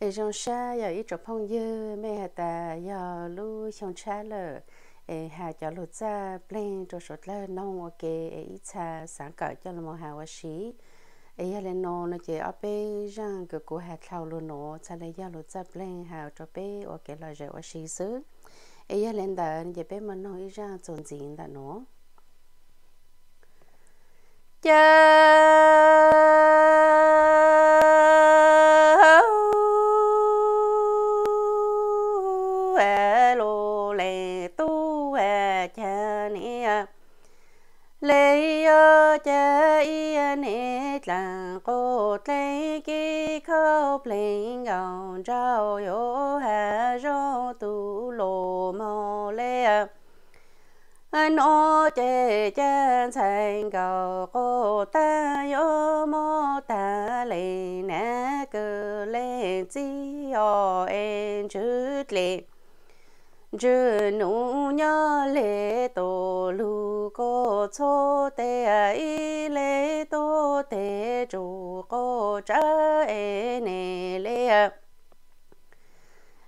ai trong xa giờ ít chỗ phong dư mẹ hà ta giờ lu xong xa lờ ai hà cho lụt ra plen cho sốt lờ nông ok ai ít xa sáng cỡ cho là một hà hoa sĩ ai giờ lên nô nó chỉ ở bên rằng cái cụ hạt thầu luôn nô xa lấy giờ lụt ra plen hà cho bé ok là giờ hoa sĩ xứ ai giờ lên đợt giờ bé mình nói rằng tồn diện đã nô chơi lô lê tu à cha ni à lê à cha y à ni là cô lê ki khâu lê ngầu rau yo hà rau tu lô mô lê anh à. nó chê chân thành cầu cô ta yo mô ta lê nè cơ lê chi yo en chút lê chứ nụ nhớ lệ tổ lù cô cho tê ý lệ tổ tê chủ cô trở ê nề lệ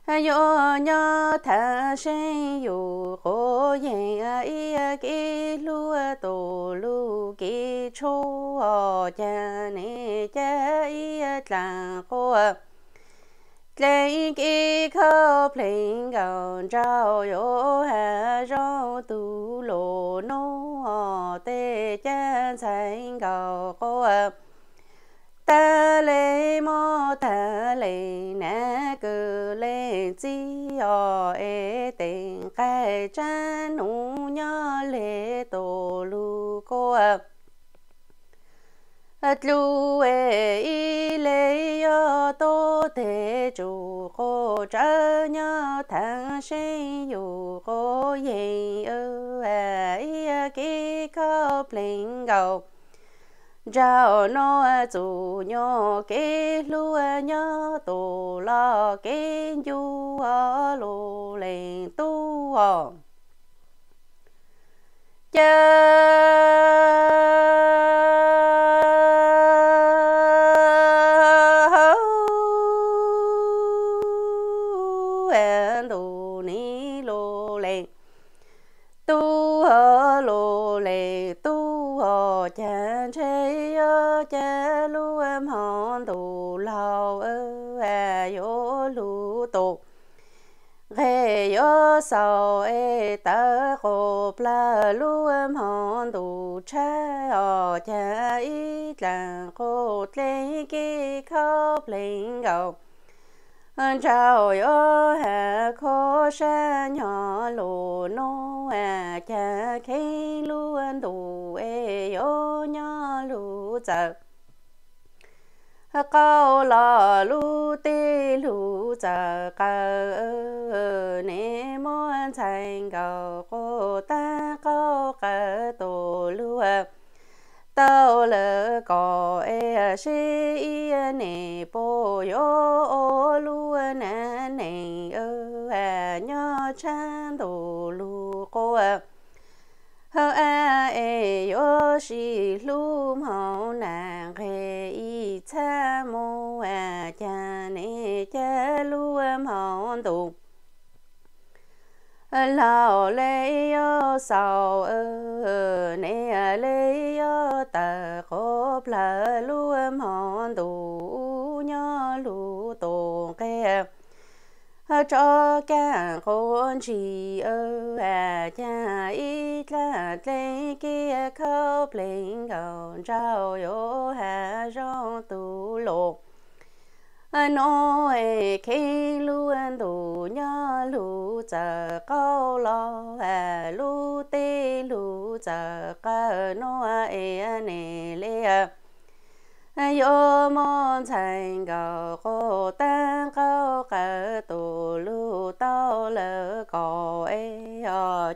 yo nhớ thà sinh yêu cô yên ý cái lu tổ lu cái chú ở nhà nè cha ý làng cô lấy cái khơ lên gần trao yo hà rau tu lô nô tê chân thành gạo cô ta lấy mô ta lấy nà cư lấy chi ở ê tình khai chân nụ nhớ lê tổ lù cô tlu e i le yo to te chu ko cha nya thang shin yu ko ye ơ e ki ko pling go Chào nó chủ nhỏ kế lúa nhỏ tổ la kế du ở lô lên tu hò. lò chàng chế yo chế lu em hòn tù lò ơ à yo lu tù ghê yo sầu e tớ khổ pla lu em hòn tù cha o cha y làng khổ lên kì khóc lên gầu chào yo hà khó sa nhỏ lù nô à cha khi luôn tù yo nhớ lu chờ câu lò lu tê lu chờ cơ nè muốn thành cầu cô ta câu cơ tổ lu tao lỡ có e xe e nè bố yo lu nè nè ơ à, nhớ chan đồ lu hơ a e yo shi lum hao nàng khe y cha mu a cha ne cha lum hao tu lao lê yo sao ơ ne lê yo ta khốp la lum hao tu nhớ lu tổ kẹp cho cả con chỉ ở à cha ít là lên kia khâu lên cầu trao yo hà rong tu lục nó khi luôn đủ nhớ lũ chờ câu lo à lũ tê lũ chờ cả nó ấy nè lê yo mon thành cầu cô tan cầu cả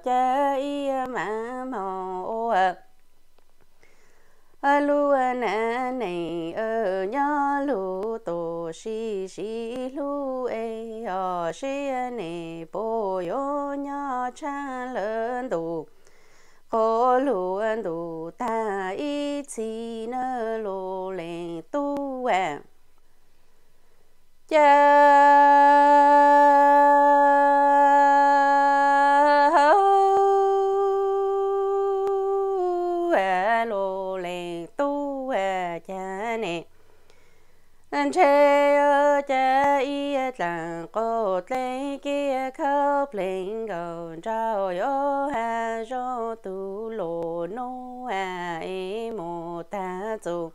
chơi mà màu à lu nà này ở nhớ lu tổ si si lu e ở si này bố yo nhớ cha lớn đủ có luôn đủ ta ít chỉ nơ lu lên tu à chê chê y tlang cô tlang kia khâu pling gòn trao yo ha cho tu lô nô ha y mô ta chu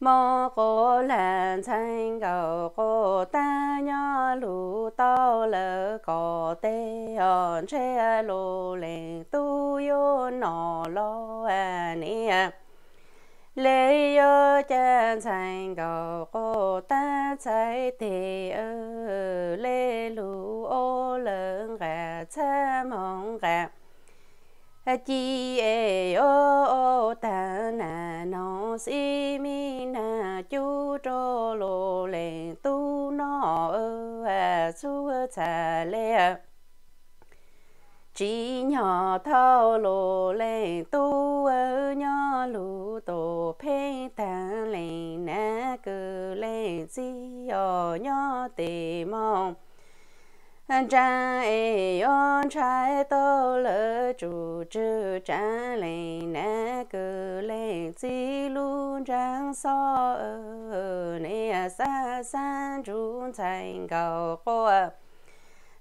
mô cô lan chanh gầu cô ta nhó lù tao lỡ có tê hòn chê lô lên tu yo nọ lo ha ni lê yo chân thành cầu cô ta chạy thì ơ lê lũ ô lớn gà cha mong gà chi ê ô ô ta nà nó si mi nà chú trô lô lên tu nó ơ à chú cha lê chỉ nhỏ thao lô lệ tu ở nhỏ lù tổ phê ta lệ na cử lệ di ở nhỏ tề mong cha ê yon trai tô lỡ chủ chư cha lệ na cử lệ di lu trang so ở nè xa xa chúng thành cầu qua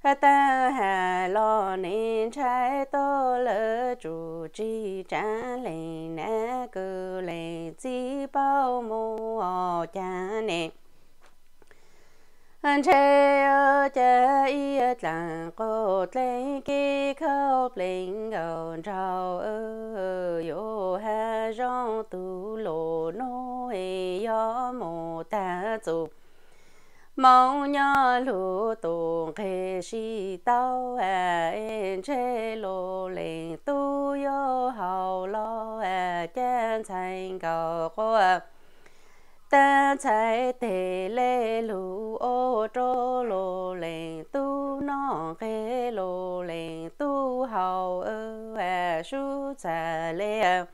ta hà lo nên trái to lỡ chủ chi trả lệ nã cử lệ chi bao mô cha nè anh chê ở chê y ơ tạng cô tlên kì khâu plên gầu trào ơ yô hà rong tu lô nô hê yô mô ta dục mong nhớ lũ tùng khê si tao à em chê lô lên tu yo hầu lo à chân thành cầu hoa ta chạy thể lê lũ ô trô lô lên tu nó khê lô lên tu hầu ơ à su trả lê à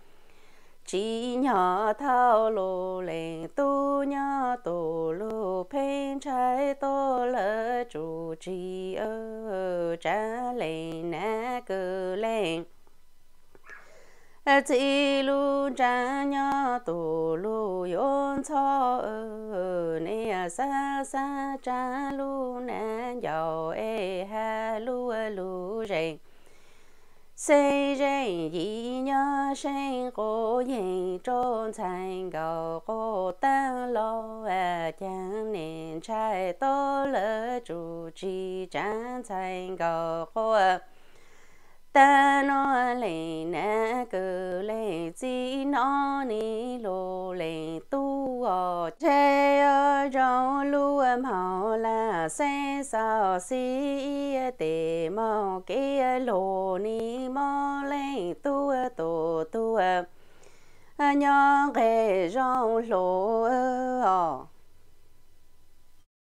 chỉ nhỏ thao lô lên tu nhỏ tổ lô phên trái tô lỡ chủ chỉ ơ trả lên nã cờ lên chỉ lu trả nhỏ tổ lô yôn cho ơ nè xa xa trả lu nã giàu ê ha lu lu rèn xây rèn gì sinh cô nhìn trôn thành cầu cô tan lo à chẳng nên trai tô lỡ chủ trì chẳng thành ta nó lệ na cờ lệ chi nó ni lô lệ tu ở che ở rau lu màu là xe sao si tề màu kia lô ni mò lệ tu tổ tu à, à, nhỏ ghê rau lô ở à,